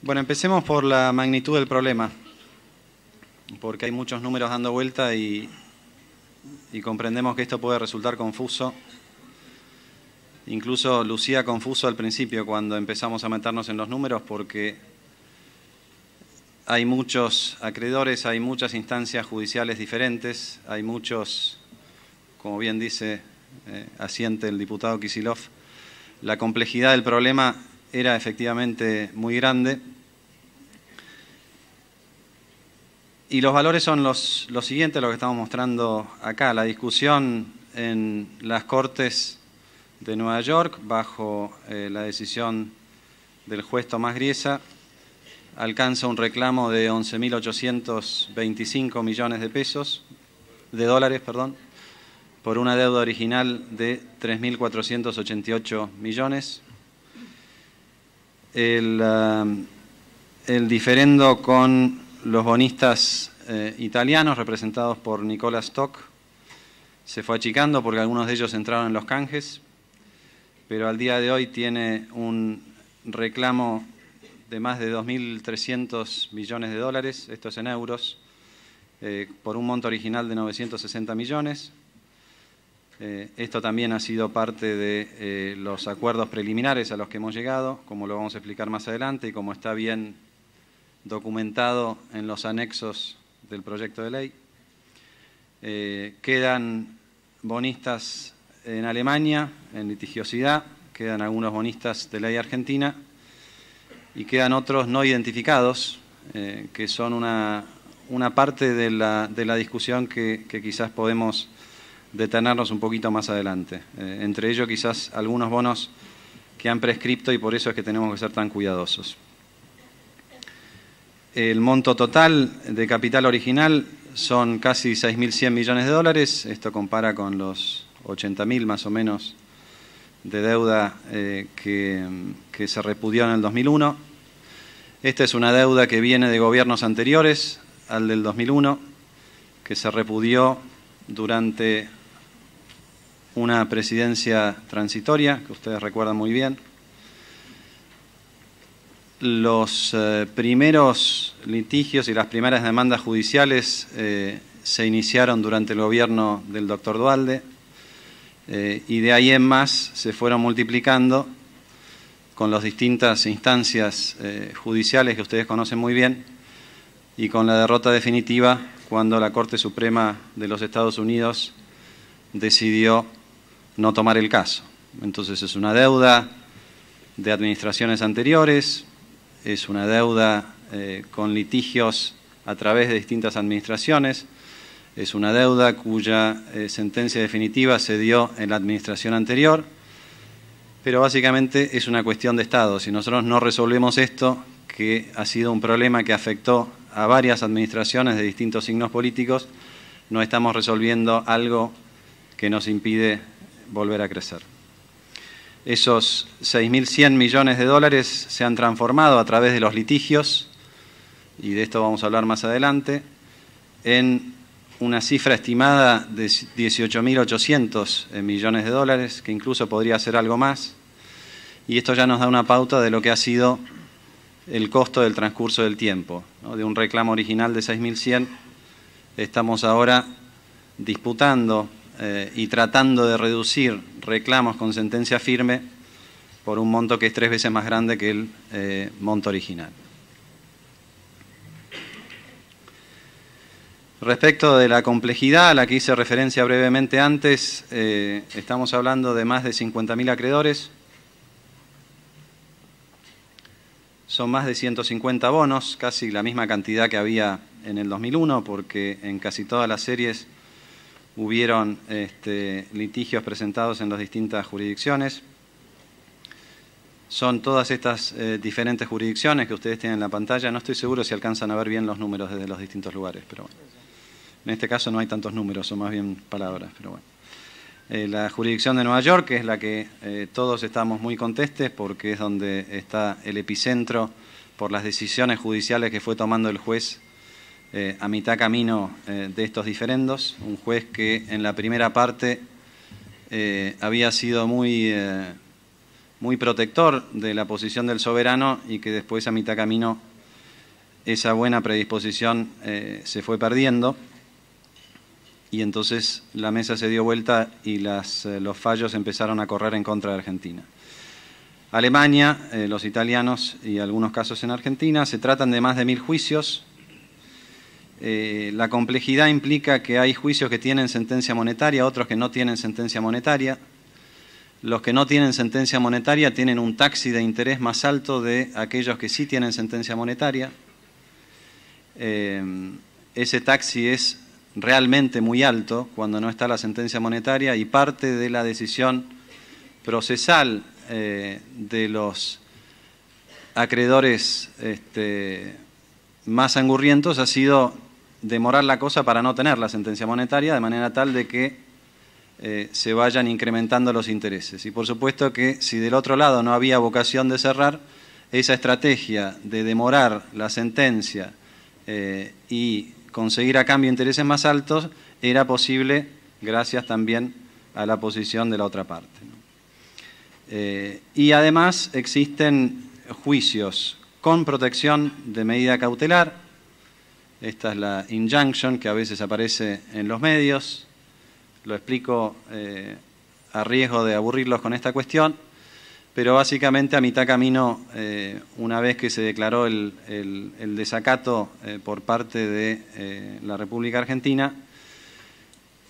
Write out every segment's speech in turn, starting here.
Bueno, empecemos por la magnitud del problema, porque hay muchos números dando vuelta y, comprendemos que esto puede resultar confuso. Incluso lucía confuso al principio cuando empezamos a meternos en los números porque hay muchos acreedores, hay muchas instancias judiciales diferentes, hay muchos, como bien dice eh, asiente el diputado Kisilov, la complejidad del problema era efectivamente muy grande. Y los valores son los, siguientes, lo que estamos mostrando acá. La discusión en las Cortes de Nueva York, bajo eh, la decisión del juez Tomás Griesa, alcanza un reclamo de 11.825 millones de pesos, de dólares, perdón, por una deuda original de 3.488 millones. Um, el, diferendo con los bonistas eh, italianos representados por Nicola Stock se fue achicando porque algunos de ellos entraron en los canjes, pero al día de hoy tiene un reclamo de más de 2.300 millones de dólares, esto es en euros, eh, por un monto original de 960 millones, eh, esto también ha sido parte de eh, los acuerdos preliminares a los que hemos llegado, como lo vamos a explicar más adelante y como está bien documentado en los anexos del proyecto de ley. Eh, quedan bonistas en Alemania, en litigiosidad, quedan algunos bonistas de ley argentina y quedan otros no identificados, que son una, parte de la, discusión que quizás podemos detenernos un poquito más adelante. Eh, entre ellos quizás algunos bonos que han prescripto y por eso es que tenemos que ser tan cuidadosos. El monto total de capital original son casi 6.100 millones de dólares, esto compara con los 80.000 más o menos de deuda eh, que, que se repudió en el 2001. Esta es una deuda que viene de gobiernos anteriores al del 2001, que se repudió durante una presidencia transitoria, que ustedes recuerdan muy bien. Los eh, primeros litigios y las primeras demandas judiciales eh, se iniciaron durante el gobierno del doctor Dualde eh, y de ahí en más se fueron multiplicando con las distintas instancias judiciales que ustedes conocen muy bien y con la derrota definitiva cuando la Corte Suprema de los Estados Unidos decidió no tomar el caso. Entonces es una deuda de administraciones anteriores, es una deuda eh, con litigios a través de distintas administraciones, es una deuda cuya eh, sentencia definitiva se dio en la administración anterior, pero básicamente es una cuestión de Estado. Si nosotros no resolvemos esto, que ha sido un problema que afectó a varias administraciones de distintos signos políticos, no estamos resolviendo algo que nos impide volver a crecer. Esos 6.100 millones de dólares se han transformado a través de los litigios, y de esto vamos a hablar más adelante, en una cifra estimada de 18.800 eh, millones de dólares, que incluso podría ser algo más. Y esto ya nos da una pauta de lo que ha sido el costo del transcurso del tiempo. De un reclamo original de 6.100, estamos ahora disputando eh, y tratando de reducir reclamos con sentencia firme por un monto que es tres veces más grande que el eh, monto original. Respecto de la complejidad a la que hice referencia brevemente antes, eh, estamos hablando de más de 50.000 acreedores, son más de 150 bonos, casi la misma cantidad que había en el 2001, porque en casi todas las series hubieron este, litigios presentados en las distintas jurisdicciones. Son todas estas eh, diferentes jurisdicciones que ustedes tienen en la pantalla. No estoy seguro si alcanzan a ver bien los números desde los distintos lugares, pero bueno. En este caso no hay tantos números, son más bien palabras, pero bueno. Eh, la jurisdicción de Nueva York, que es la que eh, todos estamos muy contestes porque es donde está el epicentro por las decisiones judiciales que fue tomando el juez eh, a mitad camino eh, de estos diferendos, un juez que en la primera parte eh, había sido muy, muy protector de la posición del soberano y que después a mitad camino esa buena predisposición se fue perdiendo y entonces la mesa se dio vuelta y las, los fallos empezaron a correr en contra de Argentina. Alemania, los italianos y algunos casos en Argentina, se tratan de más de mil juicios eh, la complejidad implica que hay juicios que tienen sentencia monetaria, otros que no tienen sentencia monetaria. Los que no tienen sentencia monetaria tienen un taxi de interés más alto de aquellos que sí tienen sentencia monetaria. Eh, ese taxi es realmente muy alto cuando no está la sentencia monetaria y parte de la decisión procesal eh, de los acreedores este, más angurrientos ha sido demorar la cosa para no tener la sentencia monetaria, de manera tal de que eh, se vayan incrementando los intereses. Y por supuesto que si del otro lado no había vocación de cerrar, esa estrategia de demorar la sentencia eh, y conseguir a cambio intereses más altos era posible gracias también a la posición de la otra parte. Eh, y además existen juicios con protección de medida cautelar, esta es la injunction que a veces aparece en los medios. Lo explico eh, a riesgo de aburrirlos con esta cuestión, pero básicamente a mitad camino, eh, una vez que se declaró el, desacato eh, por parte de la República Argentina,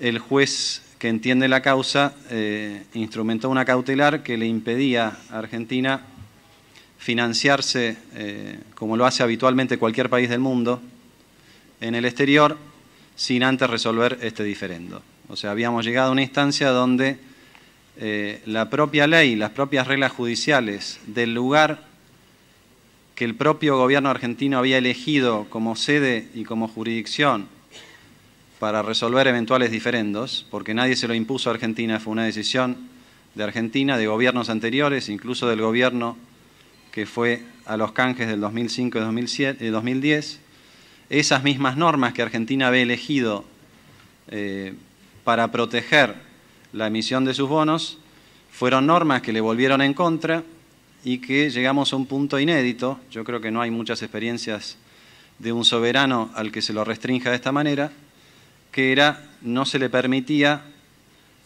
el juez que entiende la causa instrumentó una cautelar que le impedía a Argentina financiarse como lo hace habitualmente cualquier país del mundo, en el exterior sin antes resolver este diferendo. O sea, habíamos llegado a una instancia donde eh, la propia ley, las propias reglas judiciales del lugar que el propio gobierno argentino había elegido como sede y como jurisdicción para resolver eventuales diferendos, porque nadie se lo impuso a Argentina, fue una decisión de Argentina, de gobiernos anteriores, incluso del gobierno que fue a los canjes del 2005 y 2010, esas mismas normas que Argentina había elegido eh, para proteger la emisión de sus bonos fueron normas que le volvieron en contra y que llegamos a un punto inédito. Yo creo que no hay muchas experiencias de un soberano al que se lo restrinja de esta manera, que era no se le permitía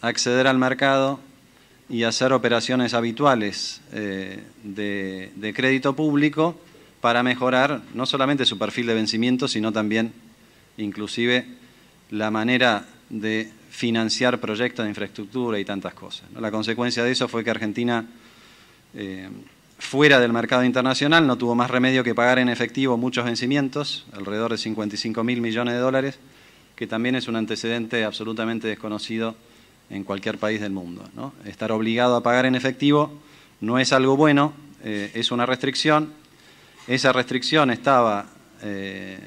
acceder al mercado y hacer operaciones habituales eh, de crédito público para mejorar no solamente su perfil de vencimiento, sino también inclusive la manera de financiar proyectos de infraestructura y tantas cosas. La consecuencia de eso fue que Argentina, eh, fuera del mercado internacional, no tuvo más remedio que pagar en efectivo muchos vencimientos, alrededor de 55 mil millones de dólares, que también es un antecedente absolutamente desconocido en cualquier país del mundo. Estar obligado a pagar en efectivo no es algo bueno, eh, es una restricción, esa restricción estaba eh,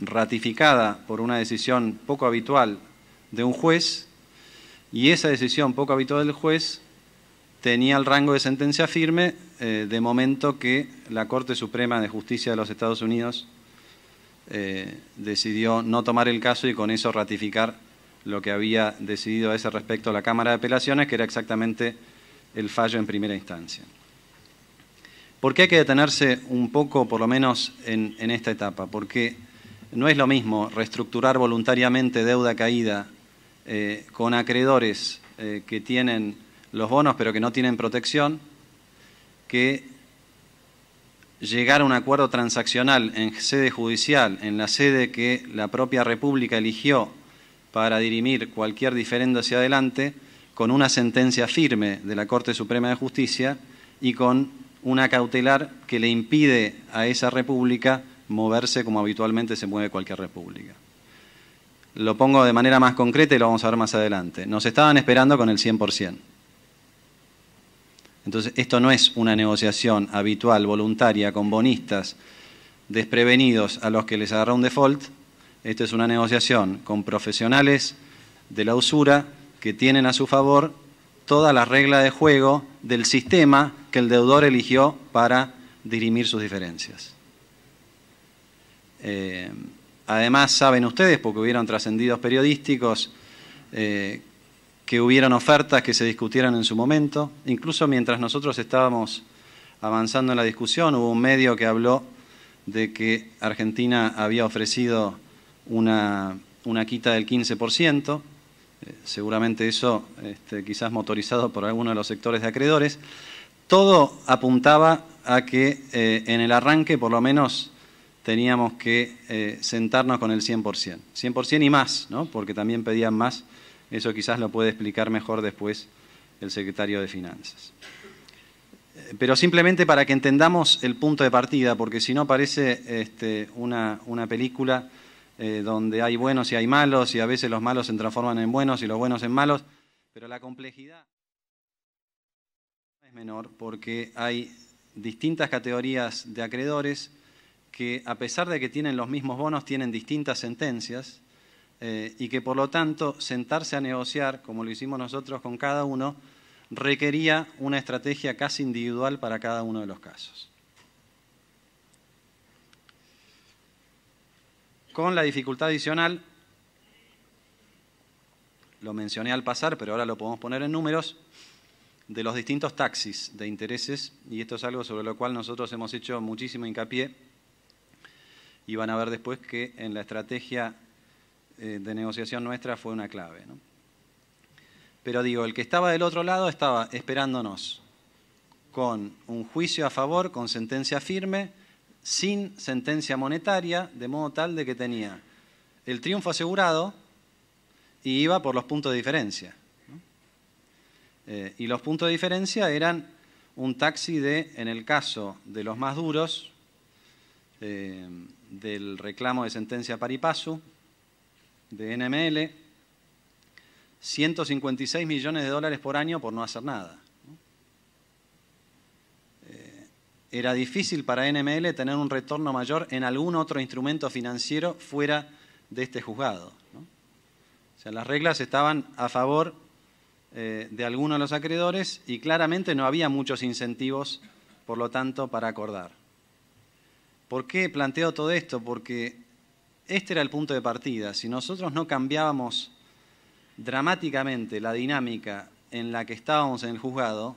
ratificada por una decisión poco habitual de un juez y esa decisión poco habitual del juez tenía el rango de sentencia firme eh, de momento que la Corte Suprema de Justicia de los Estados Unidos eh, decidió no tomar el caso y con eso ratificar lo que había decidido a ese respecto la Cámara de Apelaciones, que era exactamente el fallo en primera instancia. ¿Por qué hay que detenerse un poco, por lo menos, en, esta etapa? Porque no es lo mismo reestructurar voluntariamente deuda caída eh, con acreedores eh, que tienen los bonos pero que no tienen protección que llegar a un acuerdo transaccional en sede judicial, en la sede que la propia República eligió para dirimir cualquier diferendo hacia adelante, con una sentencia firme de la Corte Suprema de Justicia y con una cautelar que le impide a esa república moverse como habitualmente se mueve cualquier república. Lo pongo de manera más concreta y lo vamos a ver más adelante. Nos estaban esperando con el 100%. Entonces, esto no es una negociación habitual, voluntaria, con bonistas desprevenidos a los que les agarra un default. Esto es una negociación con profesionales de la usura que tienen a su favor toda la regla de juego del sistema que el deudor eligió para dirimir sus diferencias. Eh, además, saben ustedes, porque hubieron trascendidos periodísticos, eh, que hubieran ofertas que se discutieran en su momento. Incluso mientras nosotros estábamos avanzando en la discusión, hubo un medio que habló de que Argentina había ofrecido una, una quita del 15% seguramente eso este, quizás motorizado por alguno de los sectores de acreedores, todo apuntaba a que eh, en el arranque por lo menos teníamos que eh, sentarnos con el 100%, 100% y más, ¿no? porque también pedían más, eso quizás lo puede explicar mejor después el secretario de Finanzas. Eh, pero simplemente para que entendamos el punto de partida, porque si no parece este, una película eh, donde hay buenos y hay malos, y a veces los malos se transforman en buenos y los buenos en malos, pero la complejidad es menor porque hay distintas categorías de acreedores que a pesar de que tienen los mismos bonos, tienen distintas sentencias eh, y que por lo tanto sentarse a negociar, como lo hicimos nosotros con cada uno, requería una estrategia casi individual para cada uno de los casos. con la dificultad adicional, lo mencioné al pasar, pero ahora lo podemos poner en números, de los distintos taxis de intereses, y esto es algo sobre lo cual nosotros hemos hecho muchísimo hincapié, y van a ver después que en la estrategia eh, de negociación nuestra fue una clave. Pero digo, el que estaba del otro lado estaba esperándonos con un juicio a favor, con sentencia firme, sin sentencia monetaria, de modo tal de que tenía el triunfo asegurado y iba por los puntos de diferencia. Eh, y los puntos de diferencia eran un taxi de, en el caso de los más duros, eh, del reclamo de sentencia paripasu, de NML, 156 millones de dólares por año por no hacer nada. era difícil para NML tener un retorno mayor en algún otro instrumento financiero fuera de este juzgado. O sea, las reglas estaban a favor eh, de alguno de los acreedores y claramente no había muchos incentivos, por lo tanto, para acordar. ¿Por qué planteo todo esto? Porque este era el punto de partida. Si nosotros no cambiábamos dramáticamente la dinámica en la que estábamos en el juzgado,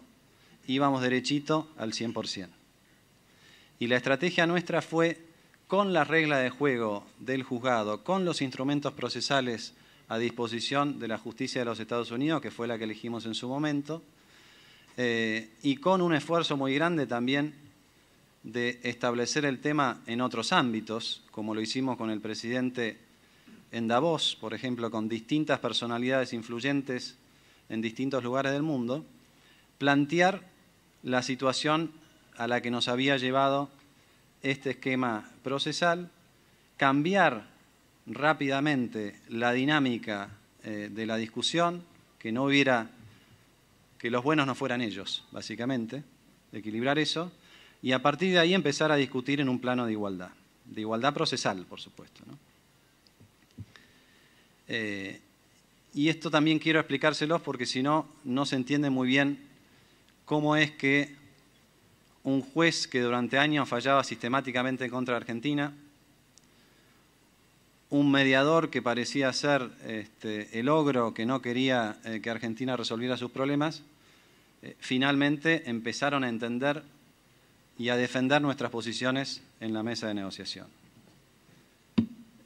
íbamos derechito al 100%. Y la estrategia nuestra fue con la regla de juego del juzgado, con los instrumentos procesales a disposición de la justicia de los Estados Unidos, que fue la que elegimos en su momento, eh, y con un esfuerzo muy grande también de establecer el tema en otros ámbitos, como lo hicimos con el presidente en Davos, por ejemplo, con distintas personalidades influyentes en distintos lugares del mundo, plantear la situación a la que nos había llevado este esquema procesal, cambiar rápidamente la dinámica eh, de la discusión, que no hubiera, que los buenos no fueran ellos, básicamente, equilibrar eso, y a partir de ahí empezar a discutir en un plano de igualdad, de igualdad procesal, por supuesto. Eh, y esto también quiero explicárselos porque si no, no se entiende muy bien cómo es que un juez que durante años fallaba sistemáticamente contra Argentina, un mediador que parecía ser este, el ogro que no quería eh, que Argentina resolviera sus problemas, eh, finalmente empezaron a entender y a defender nuestras posiciones en la mesa de negociación.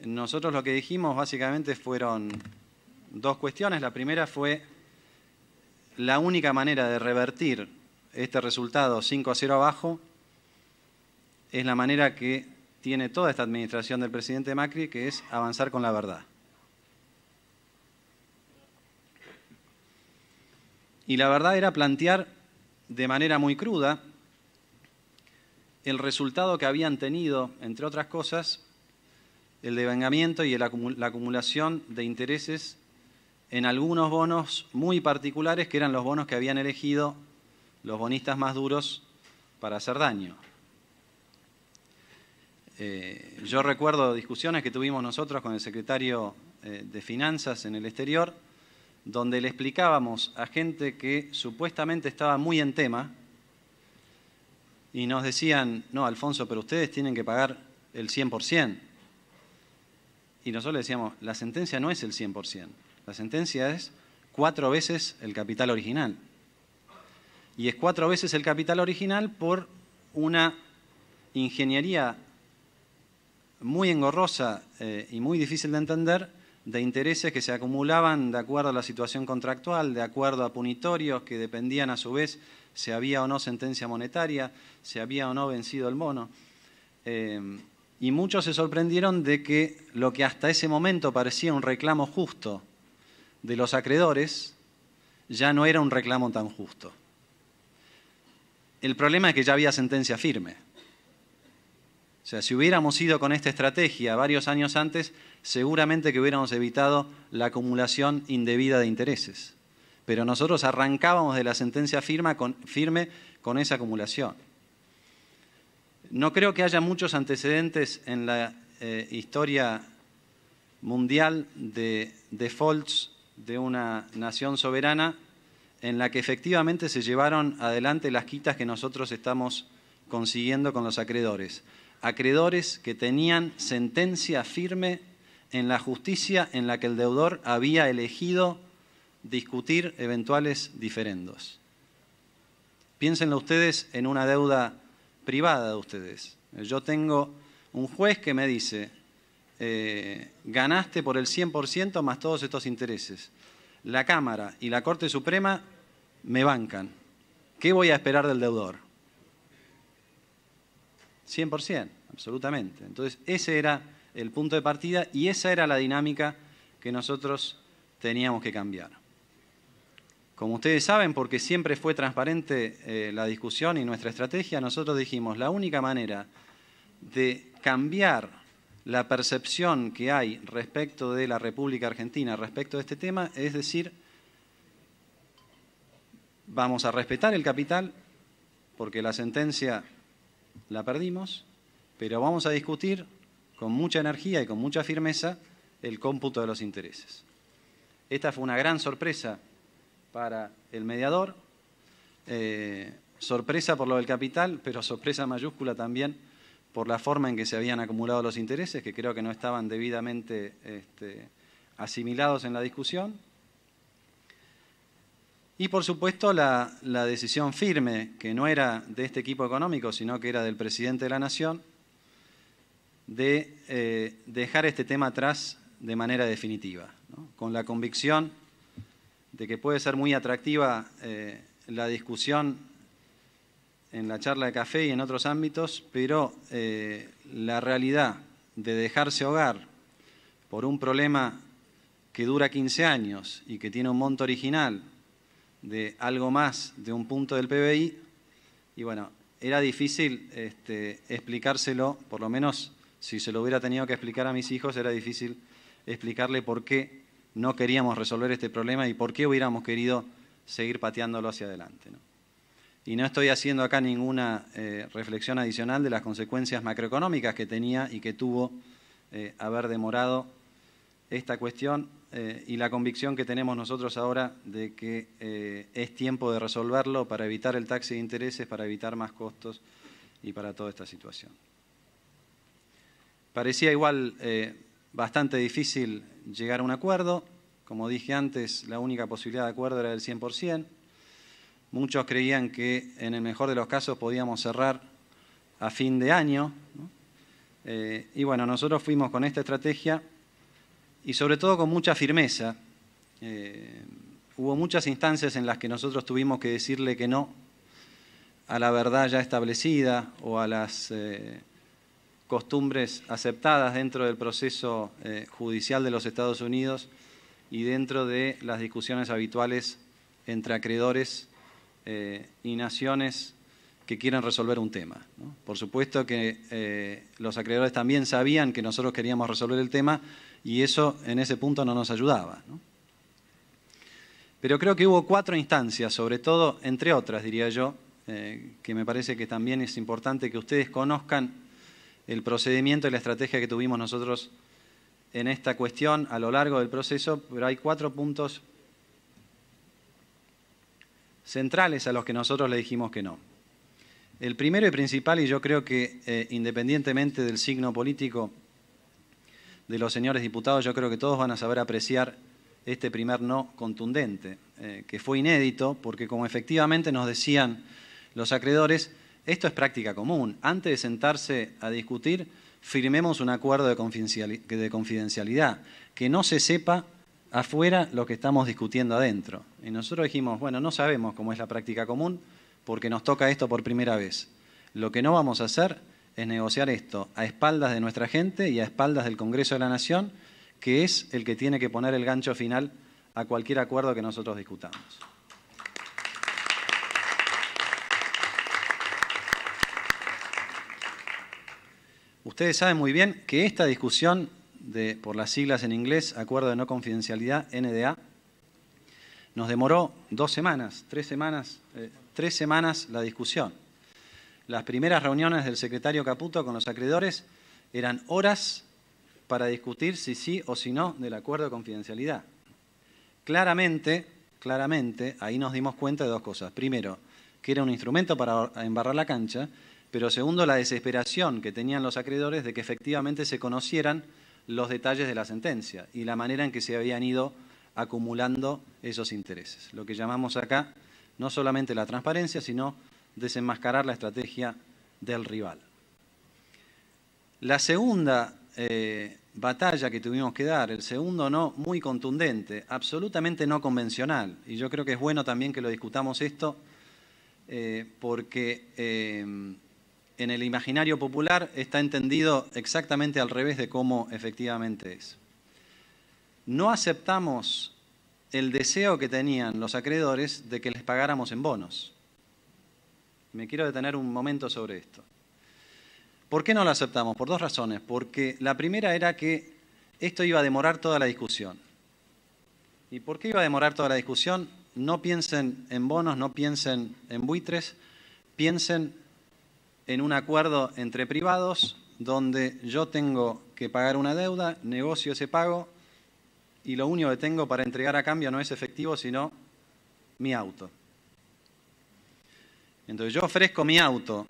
Nosotros lo que dijimos básicamente fueron dos cuestiones. La primera fue la única manera de revertir este resultado 5 a 0 abajo es la manera que tiene toda esta administración del presidente Macri, que es avanzar con la verdad. Y la verdad era plantear de manera muy cruda el resultado que habían tenido, entre otras cosas, el devengamiento y la acumulación de intereses en algunos bonos muy particulares que eran los bonos que habían elegido los bonistas más duros para hacer daño. Eh, yo recuerdo discusiones que tuvimos nosotros con el secretario eh, de Finanzas en el exterior, donde le explicábamos a gente que supuestamente estaba muy en tema y nos decían, no, Alfonso, pero ustedes tienen que pagar el 100%. Y nosotros le decíamos, la sentencia no es el 100%, la sentencia es cuatro veces el capital original y es cuatro veces el capital original por una ingeniería muy engorrosa eh, y muy difícil de entender de intereses que se acumulaban de acuerdo a la situación contractual, de acuerdo a punitorios que dependían a su vez si había o no sentencia monetaria, si había o no vencido el bono. Eh, y muchos se sorprendieron de que lo que hasta ese momento parecía un reclamo justo de los acreedores ya no era un reclamo tan justo. El problema es que ya había sentencia firme. O sea, si hubiéramos ido con esta estrategia varios años antes, seguramente que hubiéramos evitado la acumulación indebida de intereses. Pero nosotros arrancábamos de la sentencia firme con esa acumulación. No creo que haya muchos antecedentes en la eh, historia mundial de defaults de una nación soberana en la que efectivamente se llevaron adelante las quitas que nosotros estamos consiguiendo con los acreedores. Acreedores que tenían sentencia firme en la justicia en la que el deudor había elegido discutir eventuales diferendos. Piénsenlo ustedes en una deuda privada de ustedes. Yo tengo un juez que me dice, eh, ganaste por el 100% más todos estos intereses la Cámara y la Corte Suprema me bancan. ¿Qué voy a esperar del deudor? 100%, absolutamente. Entonces, ese era el punto de partida y esa era la dinámica que nosotros teníamos que cambiar. Como ustedes saben, porque siempre fue transparente eh, la discusión y nuestra estrategia, nosotros dijimos, la única manera de cambiar la percepción que hay respecto de la República Argentina, respecto de este tema, es decir, vamos a respetar el capital, porque la sentencia la perdimos, pero vamos a discutir con mucha energía y con mucha firmeza el cómputo de los intereses. Esta fue una gran sorpresa para el mediador, eh, sorpresa por lo del capital, pero sorpresa mayúscula también por la forma en que se habían acumulado los intereses, que creo que no estaban debidamente este, asimilados en la discusión. Y por supuesto la, decisión firme, que no era de este equipo económico, sino que era del presidente de la Nación, de eh, dejar este tema atrás de manera definitiva, con la convicción de que puede ser muy atractiva eh, la discusión en la charla de café y en otros ámbitos, pero eh, la realidad de dejarse hogar por un problema que dura 15 años y que tiene un monto original de algo más de un punto del PBI, y bueno, era difícil este, explicárselo, por lo menos si se lo hubiera tenido que explicar a mis hijos, era difícil explicarle por qué no queríamos resolver este problema y por qué hubiéramos querido seguir pateándolo hacia adelante y no estoy haciendo acá ninguna eh, reflexión adicional de las consecuencias macroeconómicas que tenía y que tuvo eh, haber demorado esta cuestión eh, y la convicción que tenemos nosotros ahora de que es tiempo de resolverlo para evitar el taxi de intereses, para evitar más costos y para toda esta situación. Parecía igual bastante difícil llegar a un acuerdo. Como dije antes, la única posibilidad de acuerdo era del 100%. Muchos creían que en el mejor de los casos podíamos cerrar a fin de año. Eh, y bueno, nosotros fuimos con esta estrategia y sobre todo con mucha firmeza. Eh, hubo muchas instancias en las que nosotros tuvimos que decirle que no a la verdad ya establecida o a las eh, costumbres aceptadas dentro del proceso judicial de los Estados Unidos y dentro de las discusiones habituales entre acreedores eh, y naciones que quieran resolver un tema. Por supuesto que eh, los acreedores también sabían que nosotros queríamos resolver el tema y eso en ese punto no nos ayudaba. Pero creo que hubo cuatro instancias, sobre todo, entre otras, diría yo, eh, que me parece que también es importante que ustedes conozcan el procedimiento y la estrategia que tuvimos nosotros en esta cuestión a lo largo del proceso, pero hay cuatro puntos centrales a los que nosotros le dijimos que no. El primero y principal, y yo creo que eh, independientemente del signo político de los señores diputados, yo creo que todos van a saber apreciar este primer no contundente, eh, que fue inédito, porque como efectivamente nos decían los acreedores, esto es práctica común. Antes de sentarse a discutir, firmemos un acuerdo de confidencialidad, que no se sepa afuera lo que estamos discutiendo adentro. Y nosotros dijimos, bueno, no sabemos cómo es la práctica común porque nos toca esto por primera vez. Lo que no vamos a hacer es negociar esto a espaldas de nuestra gente y a espaldas del Congreso de la Nación, que es el que tiene que poner el gancho final a cualquier acuerdo que nosotros discutamos. Ustedes saben muy bien que esta discusión por las siglas en inglés, Acuerdo de No Confidencialidad, NDA, nos demoró dos semanas, tres semanas, eh, tres semanas la discusión. Las primeras reuniones del secretario Caputo con los acreedores eran horas para discutir si sí o si no del acuerdo de confidencialidad. Claramente, claramente, ahí nos dimos cuenta de dos cosas. Primero, que era un instrumento para embarrar la cancha, pero segundo, la desesperación que tenían los acreedores de que efectivamente se conocieran los detalles de la sentencia y la manera en que se habían ido acumulando esos intereses. Lo que llamamos acá no solamente la transparencia, sino desenmascarar la estrategia del rival. La segunda eh, batalla que tuvimos que dar, el segundo no muy contundente, absolutamente no convencional, y yo creo que es bueno también que lo discutamos esto, eh, porque eh, en el imaginario popular está entendido exactamente al revés de cómo efectivamente es. No aceptamos el deseo que tenían los acreedores de que les pagáramos en bonos. Me quiero detener un momento sobre esto. ¿Por qué no lo aceptamos? Por dos razones. Porque la primera era que esto iba a demorar toda la discusión. ¿Y por qué iba a demorar toda la discusión? No piensen en bonos, no piensen en buitres, piensen en un acuerdo entre privados donde yo tengo que pagar una deuda, negocio ese pago y lo único que tengo para entregar a cambio no es efectivo, sino mi auto. Entonces yo ofrezco mi auto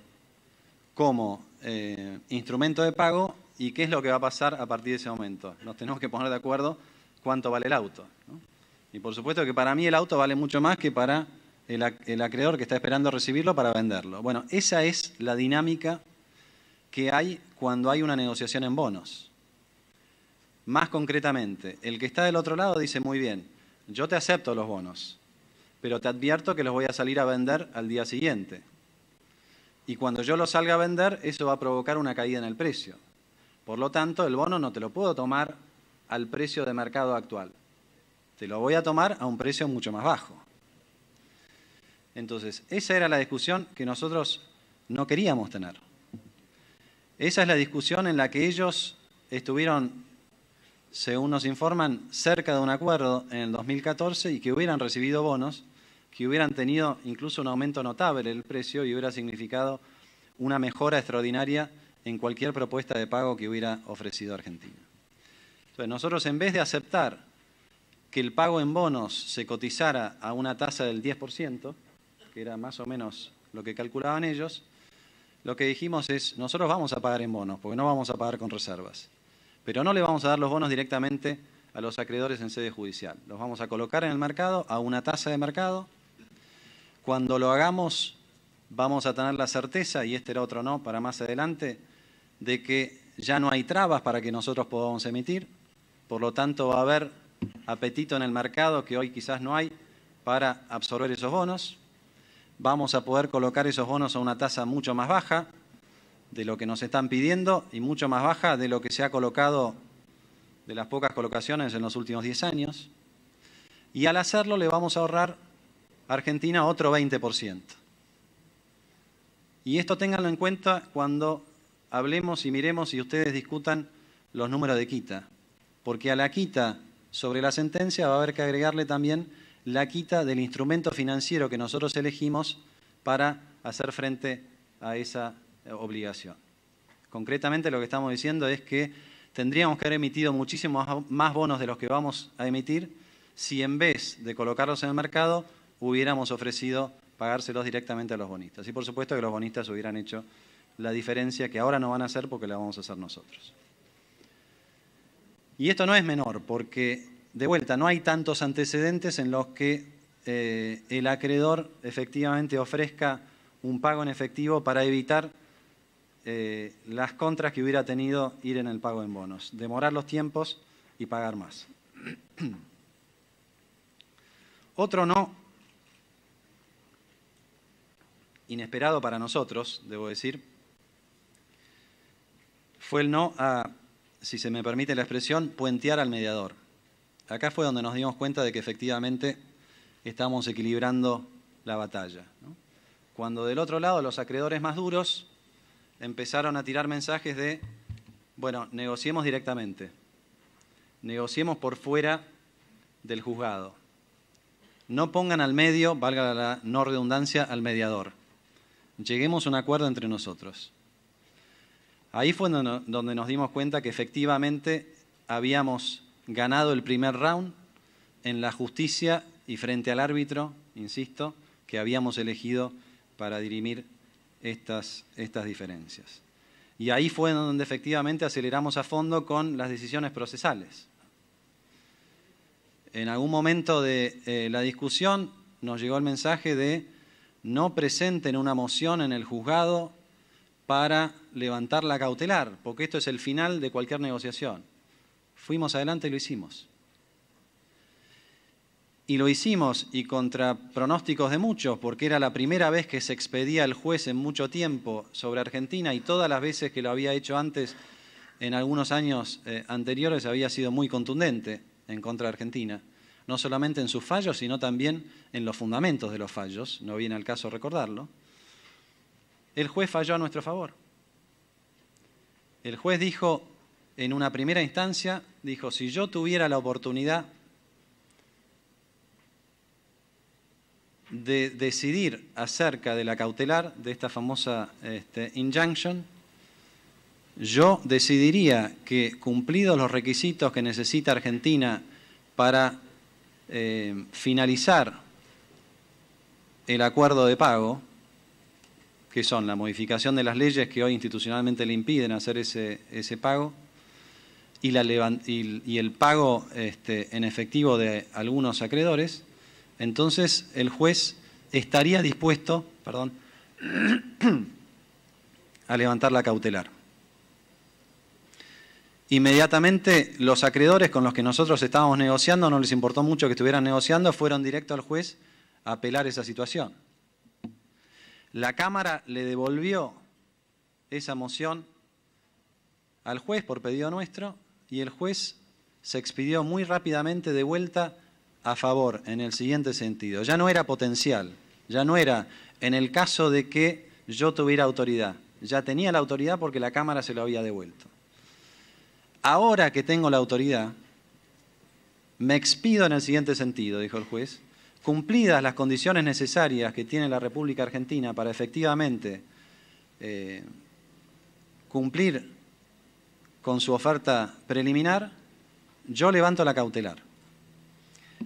como eh, instrumento de pago y qué es lo que va a pasar a partir de ese momento. Nos tenemos que poner de acuerdo cuánto vale el auto. Y por supuesto que para mí el auto vale mucho más que para el, acreedor que está esperando recibirlo para venderlo. Bueno, esa es la dinámica que hay cuando hay una negociación en bonos. Más concretamente, el que está del otro lado dice, muy bien, yo te acepto los bonos, pero te advierto que los voy a salir a vender al día siguiente. Y cuando yo los salga a vender, eso va a provocar una caída en el precio. Por lo tanto, el bono no te lo puedo tomar al precio de mercado actual. Te lo voy a tomar a un precio mucho más bajo. Entonces, esa era la discusión que nosotros no queríamos tener. Esa es la discusión en la que ellos estuvieron, según nos informan, cerca de un acuerdo en el 2014 y que hubieran recibido bonos, que hubieran tenido incluso un aumento notable el precio y hubiera significado una mejora extraordinaria en cualquier propuesta de pago que hubiera ofrecido Argentina. Entonces, nosotros en vez de aceptar que el pago en bonos se cotizara a una tasa del 10%, era más o menos lo que calculaban ellos, lo que dijimos es, nosotros vamos a pagar en bonos, porque no vamos a pagar con reservas, pero no le vamos a dar los bonos directamente a los acreedores en sede judicial. Los vamos a colocar en el mercado a una tasa de mercado. Cuando lo hagamos, vamos a tener la certeza, y este era otro no para más adelante, de que ya no hay trabas para que nosotros podamos emitir. Por lo tanto, va a haber apetito en el mercado que hoy quizás no hay para absorber esos bonos vamos a poder colocar esos bonos a una tasa mucho más baja de lo que nos están pidiendo y mucho más baja de lo que se ha colocado de las pocas colocaciones en los últimos 10 años. Y al hacerlo le vamos a ahorrar a Argentina otro 20%. Y esto ténganlo en cuenta cuando hablemos y miremos y ustedes discutan los números de quita. Porque a la quita sobre la sentencia va a haber que agregarle también la quita del instrumento financiero que nosotros elegimos para hacer frente a esa eh, obligación. Concretamente lo que estamos diciendo es que tendríamos que haber emitido muchísimos más bonos de los que vamos a emitir si en vez de colocarlos en el mercado hubiéramos ofrecido pagárselos directamente a los bonistas. Y por supuesto que los bonistas hubieran hecho la diferencia que ahora no van a hacer porque la vamos a hacer nosotros. Y esto no es menor, porque de vuelta, no hay tantos antecedentes en los que eh, el acreedor efectivamente ofrezca un pago en efectivo para evitar eh, las contras que hubiera tenido ir en el pago en bonos, demorar los tiempos y pagar más. Otro no, inesperado para nosotros, debo decir, fue el no a, si se me permite la expresión, puentear al mediador. Acá fue donde nos dimos cuenta de que efectivamente estábamos equilibrando la batalla. Cuando del otro lado los acreedores más duros empezaron a tirar mensajes de, bueno, negociemos directamente, negociemos por fuera del juzgado. No pongan al medio, valga la no redundancia, al mediador. Lleguemos a un acuerdo entre nosotros. Ahí fue donde nos dimos cuenta que efectivamente habíamos ganado el primer round en la justicia y frente al árbitro, insisto, que habíamos elegido para dirimir estas, estas diferencias. Y ahí fue donde efectivamente aceleramos a fondo con las decisiones procesales. En algún momento de eh, la discusión nos llegó el mensaje de no presenten una moción en el juzgado para levantar la cautelar, porque esto es el final de cualquier negociación fuimos adelante y lo hicimos. Y lo hicimos y contra pronósticos de muchos, porque era la primera vez que se expedía el juez en mucho tiempo sobre Argentina y todas las veces que lo había hecho antes, en algunos años eh, anteriores, había sido muy contundente en contra de Argentina. No solamente en sus fallos, sino también en los fundamentos de los fallos. No viene al caso recordarlo. El juez falló a nuestro favor. El juez dijo, en una primera instancia, dijo, si yo tuviera la oportunidad de decidir acerca de la cautelar, de esta famosa este, injunction, yo decidiría que cumplidos los requisitos que necesita Argentina para eh, finalizar el acuerdo de pago, que son la modificación de las leyes que hoy institucionalmente le impiden hacer ese pago, y, el pago este, en efectivo de algunos acreedores, entonces el juez estaría dispuesto perdón, a levantar la cautelar. Inmediatamente los acreedores con los que nosotros estábamos negociando, no les importó mucho que estuvieran negociando, fueron directo al juez a apelar esa situación. La Cámara le devolvió esa moción al juez por pedido nuestro y el juez se expidió muy rápidamente de vuelta a favor en el siguiente sentido. Ya no era potencial, ya no era en el caso de que yo tuviera autoridad. Ya tenía la autoridad porque la Cámara se lo había devuelto. Ahora que tengo la autoridad, me expido en el siguiente sentido, dijo el juez, cumplidas las condiciones necesarias que tiene la República Argentina para efectivamente eh, cumplir con su oferta preliminar, yo levanto la cautelar.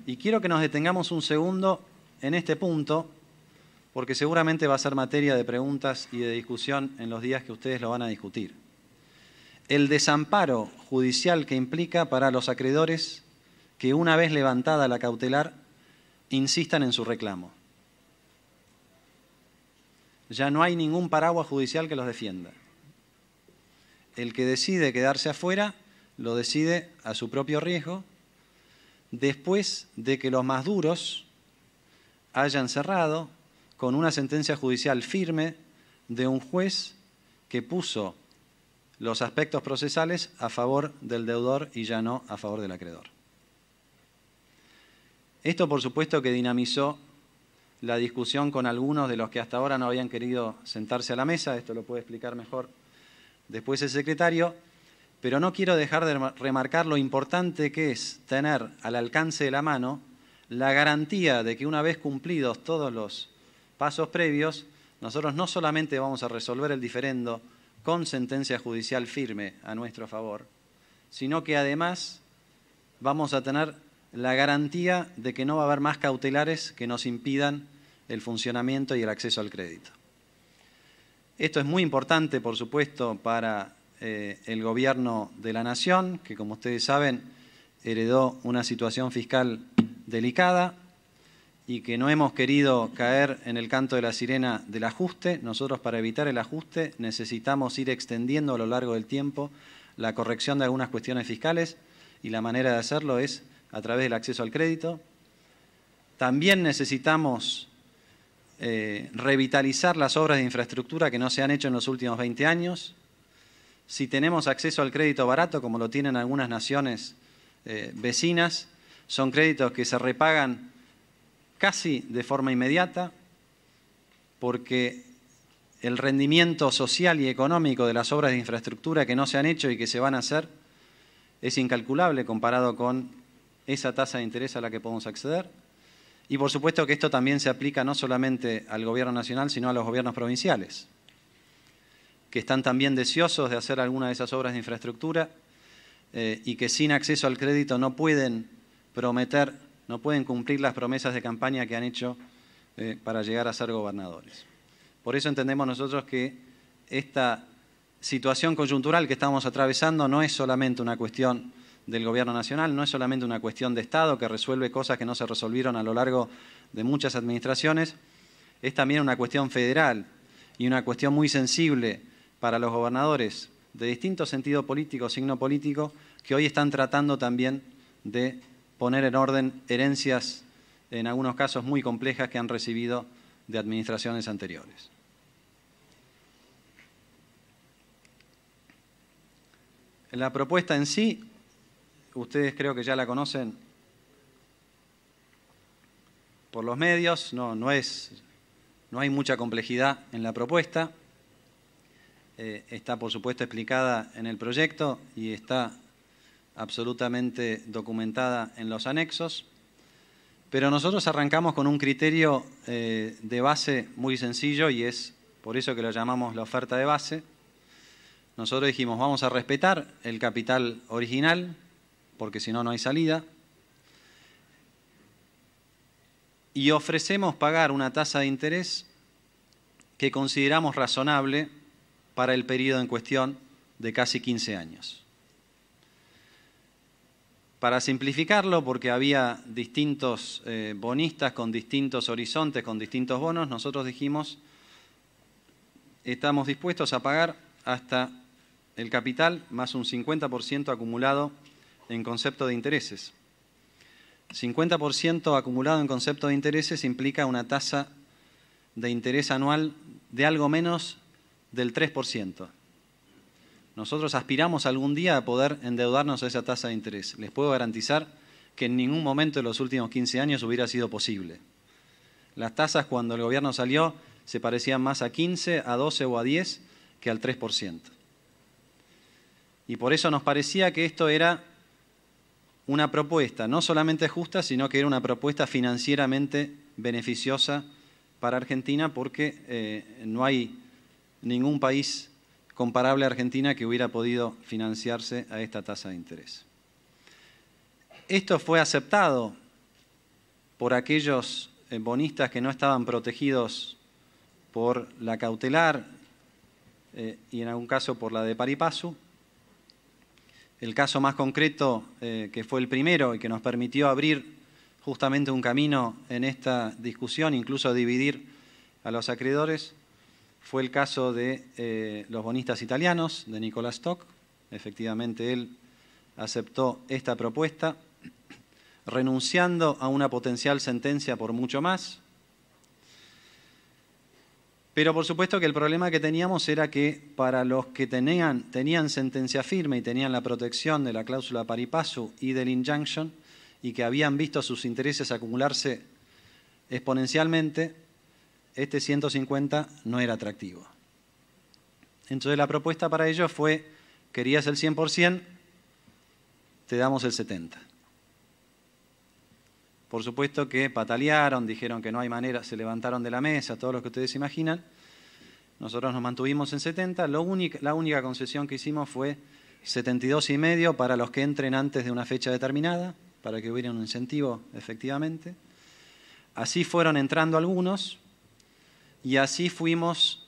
Y quiero que nos detengamos un segundo en este punto, porque seguramente va a ser materia de preguntas y de discusión en los días que ustedes lo van a discutir. El desamparo judicial que implica para los acreedores que una vez levantada la cautelar insistan en su reclamo. Ya no hay ningún paraguas judicial que los defienda el que decide quedarse afuera lo decide a su propio riesgo, después de que los más duros hayan cerrado con una sentencia judicial firme de un juez que puso los aspectos procesales a favor del deudor y ya no a favor del acreedor. Esto por supuesto que dinamizó la discusión con algunos de los que hasta ahora no habían querido sentarse a la mesa, esto lo puede explicar mejor después el secretario, pero no quiero dejar de remarcar lo importante que es tener al alcance de la mano la garantía de que una vez cumplidos todos los pasos previos, nosotros no solamente vamos a resolver el diferendo con sentencia judicial firme a nuestro favor, sino que además vamos a tener la garantía de que no va a haber más cautelares que nos impidan el funcionamiento y el acceso al crédito. Esto es muy importante, por supuesto, para eh, el gobierno de la Nación, que como ustedes saben, heredó una situación fiscal delicada y que no hemos querido caer en el canto de la sirena del ajuste. Nosotros para evitar el ajuste necesitamos ir extendiendo a lo largo del tiempo la corrección de algunas cuestiones fiscales y la manera de hacerlo es a través del acceso al crédito. También necesitamos eh, revitalizar las obras de infraestructura que no se han hecho en los últimos 20 años, si tenemos acceso al crédito barato, como lo tienen algunas naciones eh, vecinas, son créditos que se repagan casi de forma inmediata, porque el rendimiento social y económico de las obras de infraestructura que no se han hecho y que se van a hacer es incalculable comparado con esa tasa de interés a la que podemos acceder y por supuesto que esto también se aplica no solamente al gobierno nacional, sino a los gobiernos provinciales, que están también deseosos de hacer alguna de esas obras de infraestructura eh, y que sin acceso al crédito no pueden prometer, no pueden cumplir las promesas de campaña que han hecho eh, para llegar a ser gobernadores. Por eso entendemos nosotros que esta situación coyuntural que estamos atravesando no es solamente una cuestión del Gobierno Nacional, no es solamente una cuestión de Estado que resuelve cosas que no se resolvieron a lo largo de muchas administraciones, es también una cuestión federal y una cuestión muy sensible para los gobernadores de distinto sentido político, signo político, que hoy están tratando también de poner en orden herencias, en algunos casos muy complejas, que han recibido de administraciones anteriores. La propuesta en sí ustedes creo que ya la conocen por los medios, no, es, no hay mucha complejidad en la propuesta. Eh, está, por supuesto, explicada en el proyecto y está absolutamente documentada en los anexos. Pero nosotros arrancamos con un criterio eh, de base muy sencillo y es por eso que lo llamamos la oferta de base. Nosotros dijimos, vamos a respetar el capital original, porque si no, no hay salida. Y ofrecemos pagar una tasa de interés que consideramos razonable para el periodo en cuestión de casi 15 años. Para simplificarlo, porque había distintos eh, bonistas con distintos horizontes, con distintos bonos, nosotros dijimos, estamos dispuestos a pagar hasta el capital más un 50% acumulado en concepto de intereses. 50% acumulado en concepto de intereses implica una tasa de interés anual de algo menos del 3%. Nosotros aspiramos algún día a poder endeudarnos a esa tasa de interés. Les puedo garantizar que en ningún momento de los últimos 15 años hubiera sido posible. Las tasas cuando el gobierno salió se parecían más a 15, a 12 o a 10 que al 3%. Y por eso nos parecía que esto era una propuesta no solamente justa, sino que era una propuesta financieramente beneficiosa para Argentina porque eh, no hay ningún país comparable a Argentina que hubiera podido financiarse a esta tasa de interés. Esto fue aceptado por aquellos eh, bonistas que no estaban protegidos por la cautelar eh, y en algún caso por la de Paripasu, el caso más concreto, eh, que fue el primero y que nos permitió abrir justamente un camino en esta discusión, incluso dividir a los acreedores, fue el caso de eh, los bonistas italianos, de Nicolás Stock. Efectivamente, él aceptó esta propuesta, renunciando a una potencial sentencia por mucho más, pero por supuesto que el problema que teníamos era que para los que tenían, sentencia firme y tenían la protección de la cláusula paripasu y del injunction y que habían visto sus intereses acumularse exponencialmente, este 150 no era atractivo. Entonces la propuesta para ellos fue, querías el 100%, te damos el 70%. Por supuesto que patalearon, dijeron que no hay manera, se levantaron de la mesa, todos los que ustedes imaginan. Nosotros nos mantuvimos en 70, la única concesión que hicimos fue 72 y medio para los que entren antes de una fecha determinada, para que hubiera un incentivo efectivamente. Así fueron entrando algunos y así fuimos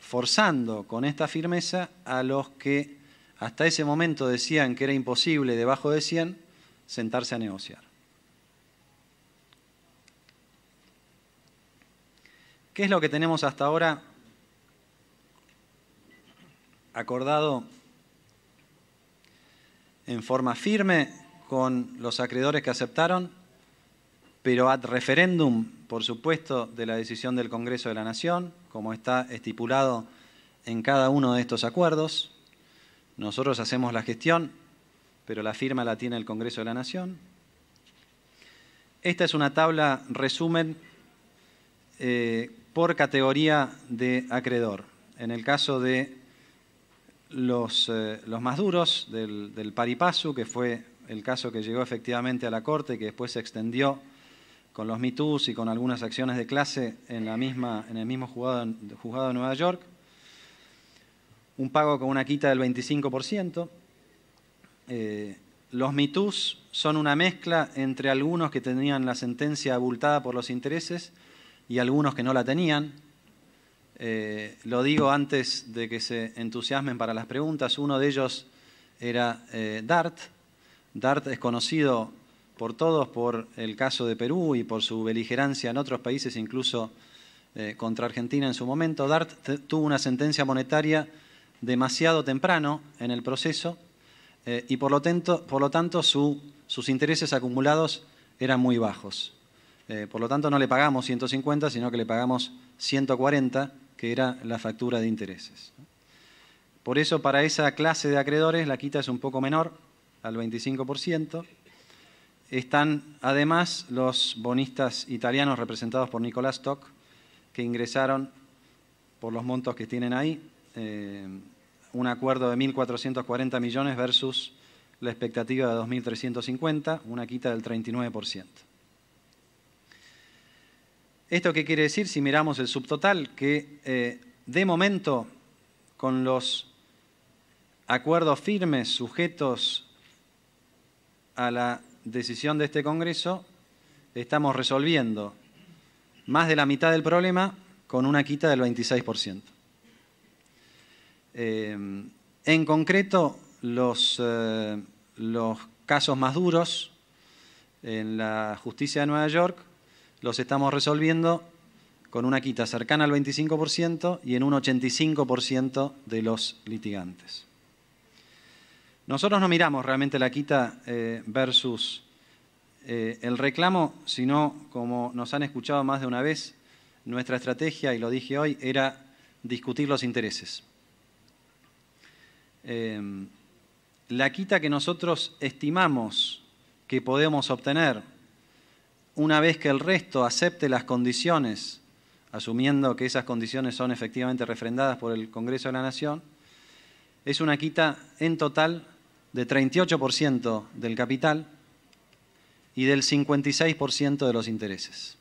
forzando con esta firmeza a los que hasta ese momento decían que era imposible debajo de 100 sentarse a negociar. ¿Qué es lo que tenemos hasta ahora acordado en forma firme con los acreedores que aceptaron, pero ad referéndum, por supuesto, de la decisión del Congreso de la Nación, como está estipulado en cada uno de estos acuerdos? Nosotros hacemos la gestión, pero la firma la tiene el Congreso de la Nación. Esta es una tabla resumen eh, por categoría de acreedor. En el caso de los, eh, más duros del, Paripasu, que fue el caso que llegó efectivamente a la Corte, que después se extendió con los MeToo's y con algunas acciones de clase en, la misma, el mismo juzgado, de Nueva York, un pago con una quita del 25%. Eh, los MeToo's son una mezcla entre algunos que tenían la sentencia abultada por los intereses y algunos que no la tenían. Eh, lo digo antes de que se entusiasmen para las preguntas. Uno de ellos era eh, Dart. Dart es conocido por todos por el caso de Perú y por su beligerancia en otros países, incluso eh, contra Argentina en su momento. Dart tuvo una sentencia monetaria demasiado temprano en el proceso y por lo, tanto, por lo tanto sus intereses acumulados eran muy bajos. Eh, por lo tanto, no le pagamos 150, sino que le pagamos 140, que era la factura de intereses. Por eso, para esa clase de acreedores, la quita es un poco menor, al 25%. Están además los bonistas italianos representados por Nicolás Stock, que ingresaron por los montos que tienen ahí, eh, un acuerdo de 1.440 millones versus la expectativa de 2.350, una quita del 39%. ¿Esto qué quiere decir si miramos el subtotal? Que eh, de momento, con los acuerdos firmes sujetos a la decisión de este Congreso, estamos resolviendo más de la mitad del problema con una quita del 26%. Eh, en concreto, los, eh, los casos más duros en la justicia de Nueva York los estamos resolviendo con una quita cercana al 25% y en un 85% de los litigantes. Nosotros no miramos realmente la quita eh, versus eh, el reclamo, sino, como nos han escuchado más de una vez, nuestra estrategia, y lo dije hoy, era discutir los intereses. Em, la quita que nosotros estimamos que podemos obtener una vez que el resto acepte las condiciones, asumiendo que esas condiciones son efectivamente refrendadas por el Congreso de la Nación, es una quita en total de 38% del capital y del 56% de los intereses.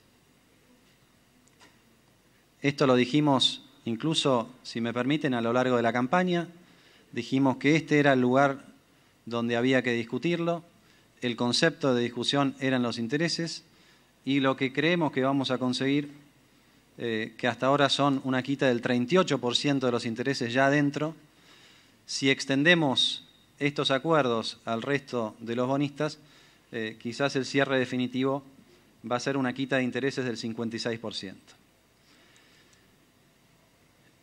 Esto lo dijimos incluso, si me permiten, a lo largo de la campaña, dijimos que este era el lugar donde había que discutirlo, el concepto de discusión eran los intereses, y lo que creemos que vamos a conseguir, eh, que hasta ahora son una quita del 38% de los intereses ya adentro, si extendemos estos acuerdos al resto de los bonistas, eh, quizás el cierre definitivo va a ser una quita de intereses del 56%.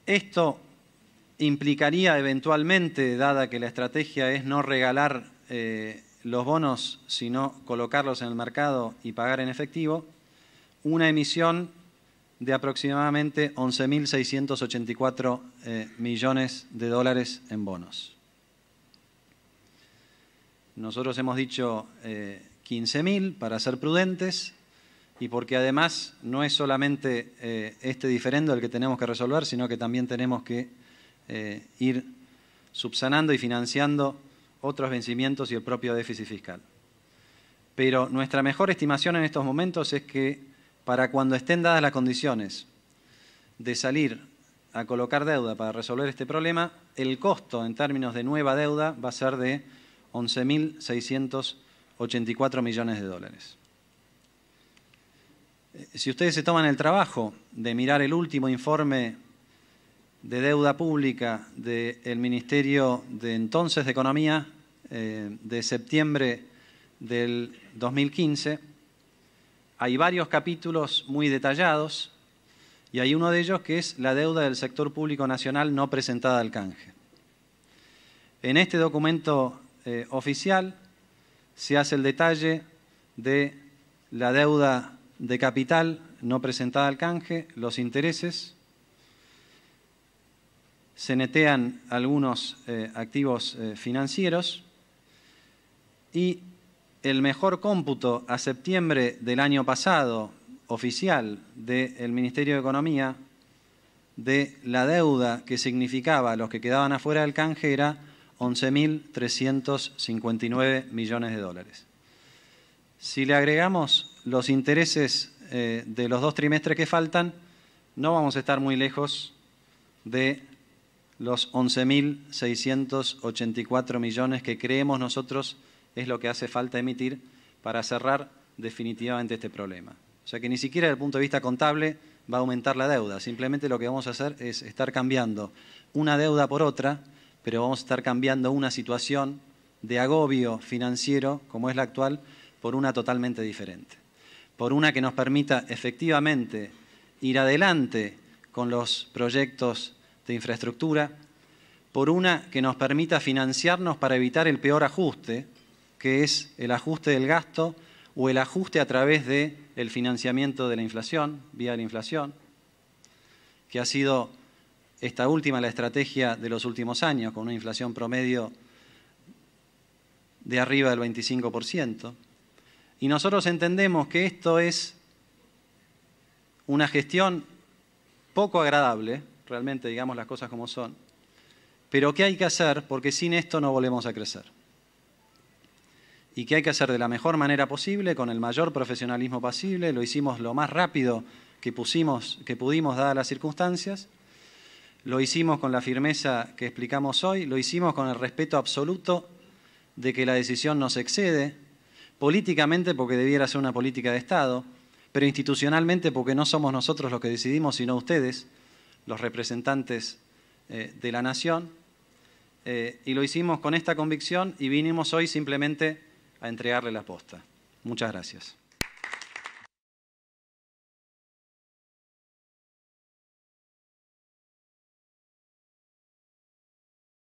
Esto implicaría eventualmente, dada que la estrategia es no regalar eh, los bonos, sino colocarlos en el mercado y pagar en efectivo, una emisión de aproximadamente 11.684 eh, millones de dólares en bonos. Nosotros hemos dicho 15.000 eh, para ser prudentes y porque además no es solamente eh, este diferendo el que tenemos que resolver, sino que también tenemos que ir subsanando y financiando otros vencimientos y el propio déficit fiscal. Pero nuestra mejor estimación en estos momentos es que para cuando estén dadas las condiciones de salir a colocar deuda para resolver este problema, el costo en términos de nueva deuda va a ser de 11.684 millones de dólares. Eh, si ustedes se toman el trabajo de mirar el último informe de deuda pública del Ministerio de entonces de Economía eh, de septiembre del 2015. Hay varios capítulos muy detallados y hay uno de ellos que es la deuda del sector público nacional no presentada al canje. En este documento eh, oficial se hace el detalle de la deuda de capital no presentada al canje, los intereses, se netean algunos eh, activos eh, financieros y el mejor cómputo a septiembre del año pasado oficial del Ministerio de Economía de la deuda que significaba los que quedaban afuera del canje era 11.359 millones de dólares. Si le agregamos los intereses eh, de los dos trimestres que faltan, no vamos a estar muy lejos de los 11.684 millones que creemos nosotros es lo que hace falta emitir para cerrar definitivamente este problema. O sea que ni siquiera desde el punto de vista contable va a aumentar la deuda, simplemente lo que vamos a hacer es estar cambiando una deuda por otra, pero vamos a estar cambiando una situación de agobio financiero como es la actual por una totalmente diferente, por una que nos permita efectivamente ir adelante con los proyectos de infraestructura, por una que nos permita financiarnos para evitar el peor ajuste, que es el ajuste del gasto o el ajuste a través del el financiamiento de la inflación, vía la inflación, que ha sido esta última la estrategia de los últimos años, con una inflación promedio de arriba del 25%. Y nosotros entendemos que esto es una gestión poco agradable, realmente digamos las cosas como son. Pero ¿qué hay que hacer? Porque sin esto no volvemos a crecer. Y qué hay que hacer de la mejor manera posible, con el mayor profesionalismo posible, lo hicimos lo más rápido que, pusimos, que pudimos dadas las circunstancias, lo hicimos con la firmeza que explicamos hoy, lo hicimos con el respeto absoluto de que la decisión nos excede, políticamente porque debiera ser una política de Estado, pero institucionalmente porque no somos nosotros los que decidimos, sino ustedes, los representantes eh, de la nación. Eh, y lo hicimos con esta convicción y vinimos hoy simplemente a entregarle la posta. Muchas gracias.